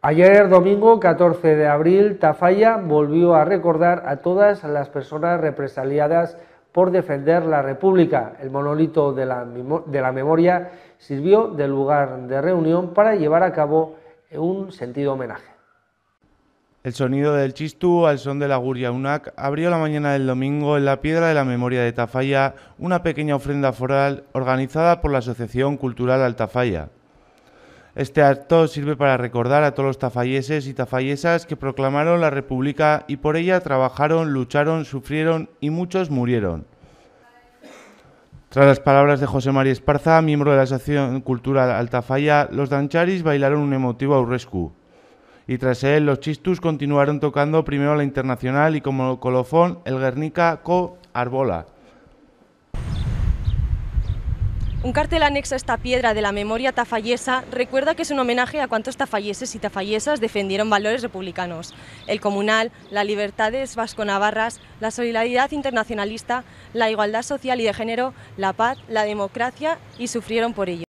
Ayer domingo 14 de abril, Tafalla volvió a recordar a todas las personas represaliadas por defender la República. El monolito de la, memoria sirvió de lugar de reunión para llevar a cabo un sentido homenaje. El sonido del chistú al son de la Guria Unac abrió la mañana del domingo en la Piedra de la Memoria de Tafalla una pequeña ofrenda foral organizada por la Asociación Cultural Altafalla. Este acto sirve para recordar a todos los tafalleses y tafallesas que proclamaron la República y por ella trabajaron, lucharon, sufrieron y muchos murieron. Tras las palabras de José María Esparza, miembro de la Asociación Cultural Altafalla, los dancharis bailaron un emotivo aurrescu. Y tras él, los chistus continuaron tocando primero la internacional y como colofón el Guernica Co Arbola. Un cartel anexo a esta piedra de la memoria tafallesa recuerda que es un homenaje a cuantos tafalleses y tafallesas defendieron valores republicanos, el comunal, la libertades vasco-navarras, la solidaridad internacionalista, la igualdad social y de género, la paz, la democracia y sufrieron por ello.